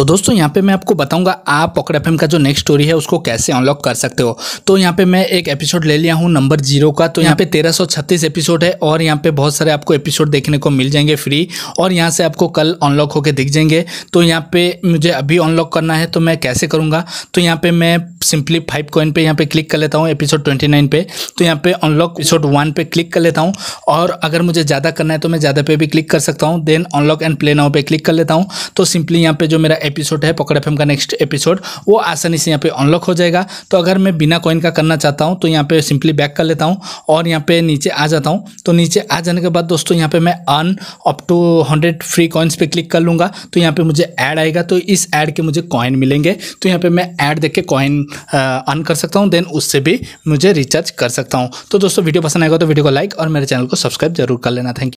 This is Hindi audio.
तो दोस्तों यहाँ पे मैं आपको बताऊंगा आप पॉकेट एफ का जो नेक्स्ट स्टोरी है उसको कैसे अनलॉक कर सकते हो तो यहाँ पे मैं एक एपिसोड ले लिया हूँ नंबर जीरो का तो यहाँ पे तेरह एपिसोड है और यहाँ पे बहुत सारे आपको एपिसोड देखने को मिल जाएंगे फ्री और यहाँ से आपको कल अनलॉक होकर दिख जाएंगे तो यहाँ पे मुझे अभी अनलॉक करना है तो मैं कैसे करूँगा तो यहाँ पे मैं सिंपली फाइव कॉइन पे यहाँ पे क्लिक कर लेता हूँ एपिसोड ट्वेंटी नाइन पे तो यहाँ पे अनलॉक एपिसोड वन पे क्लिक कर लेता हूँ और अगर मुझे ज़्यादा करना है तो मैं ज़्यादा पे भी क्लिक कर सकता हूँ then unlock and play now पे क्लिक कर लेता हूँ तो सिंपली यहाँ पे जो मेरा एपिसोड है पकड़ एफ का नेक्स्ट एपिसोड वो आसानी से यहाँ पे अनलॉक हो जाएगा तो अगर मैं बिना कॉइन का करना चाहता हूँ तो यहाँ पे सिंपली बैक कर लेता हूँ और यहाँ पे नीचे आ जाता हूँ तो नीचे आ जाने के बाद दोस्तों यहाँ पे मैं अन up to hundred free coins पे क्लिक कर लूँगा तो यहाँ पे मुझे ऐड आएगा तो इस ऐड के मुझे कॉइन मिलेंगे तो यहाँ पे मैं ऐड देख के कॉइन अर्न कर सकता हूँ देन उससे भी मुझे रिचार्ज कर सकता हूँ तो दोस्तों वीडियो पसंद आएगा तो वीडियो को लाइक और मेरे चैनल को सब्सक्राइब जरूर कर लेना थैंक यू